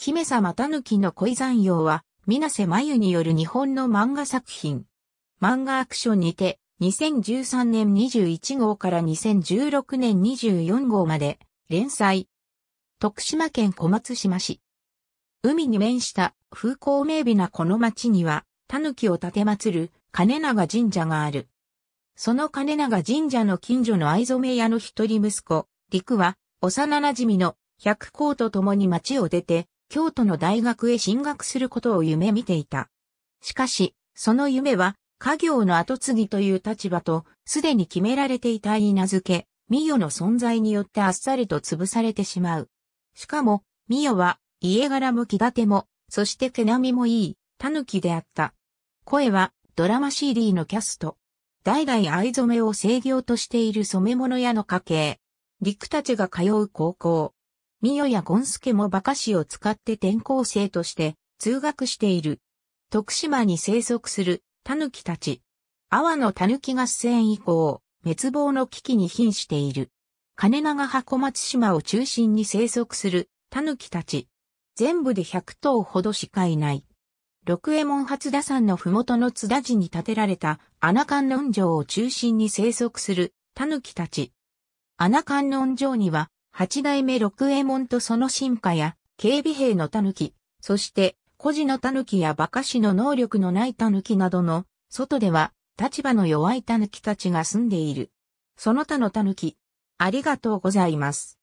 姫様たぬきの恋山陽は、水瀬真由による日本の漫画作品。漫画アクションにて、2013年21号から2016年24号まで、連載。徳島県小松島市。海に面した風光明媚なこの町には、たぬきを建て祭る金長神社がある。その金長神社の近所の藍染屋の一人息子、陸は、幼馴染の百光と共に町を出て、京都の大学へ進学することを夢見ていた。しかし、その夢は、家業の後継ぎという立場と、すでに決められていた稲付け、ミヨの存在によってあっさりと潰されてしまう。しかも、ミヨは、家柄も気立ても、そして毛並みもいい、狸であった。声は、ドラマ CD のキャスト。代々藍染めを制御としている染物屋の家系。陸たちが通う高校。ミヨやゴンスケも馬鹿市を使って転校生として通学している。徳島に生息するタヌキたち。阿波のタヌキ合戦以降、滅亡の危機に瀕している。金長箱松島を中心に生息するタヌキたち。全部で100頭ほどしかいない。六右衛門初田山の麓の津田寺に建てられた穴観音城を中心に生息するタヌキたち。穴観音城には八代目六右衛門とその進化や、警備兵の狸、そして、孤児の狸や馬鹿氏の能力のない狸などの、外では、立場の弱い狸たちが住んでいる。その他の狸、ありがとうございます。